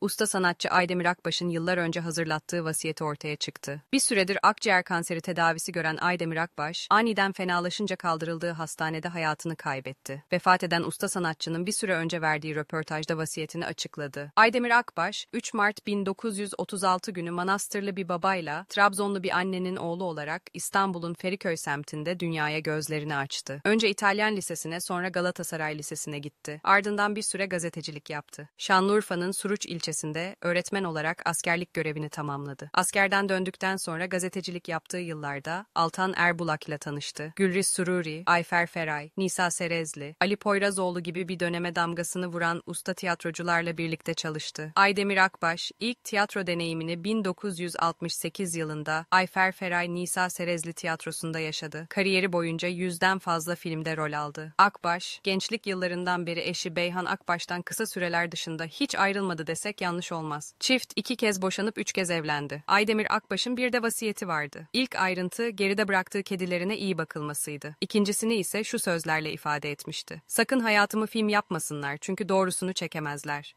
usta sanatçı Aydemir Akbaş'ın yıllar önce hazırlattığı vasiyeti ortaya çıktı. Bir süredir akciğer kanseri tedavisi gören Aydemir Akbaş, aniden fenalaşınca kaldırıldığı hastanede hayatını kaybetti. Vefat eden usta sanatçının bir süre önce verdiği röportajda vasiyetini açıkladı. Aydemir Akbaş, 3 Mart 1936 günü Manastırlı bir babayla, Trabzonlu bir annenin oğlu olarak İstanbul'un Feriköy semtinde dünyaya gözlerini açtı. Önce İtalyan Lisesi'ne sonra Galatasaray Lisesi'ne gitti. Ardından bir süre gazetecilik yaptı. Şanlıurfa'nın Suruç ilçesi ilçesinde öğretmen olarak askerlik görevini tamamladı. Askerden döndükten sonra gazetecilik yaptığı yıllarda Altan Erbulak ile tanıştı. Gülriz Sururi, Ayfer Feray, Nisa Serezli, Ali Poyrazoğlu gibi bir döneme damgasını vuran usta tiyatrocularla birlikte çalıştı. Aydemir Akbaş ilk tiyatro deneyimini 1968 yılında Ayfer Feray Nisa Serezli tiyatrosunda yaşadı. Kariyeri boyunca yüzden fazla filmde rol aldı. Akbaş, gençlik yıllarından beri eşi Beyhan Akbaş'tan kısa süreler dışında hiç ayrılmadı desek yanlış olmaz. Çift iki kez boşanıp üç kez evlendi. Aydemir Akbaş'ın bir de vasiyeti vardı. İlk ayrıntı geride bıraktığı kedilerine iyi bakılmasıydı. İkincisini ise şu sözlerle ifade etmişti. Sakın hayatımı film yapmasınlar çünkü doğrusunu çekemezler.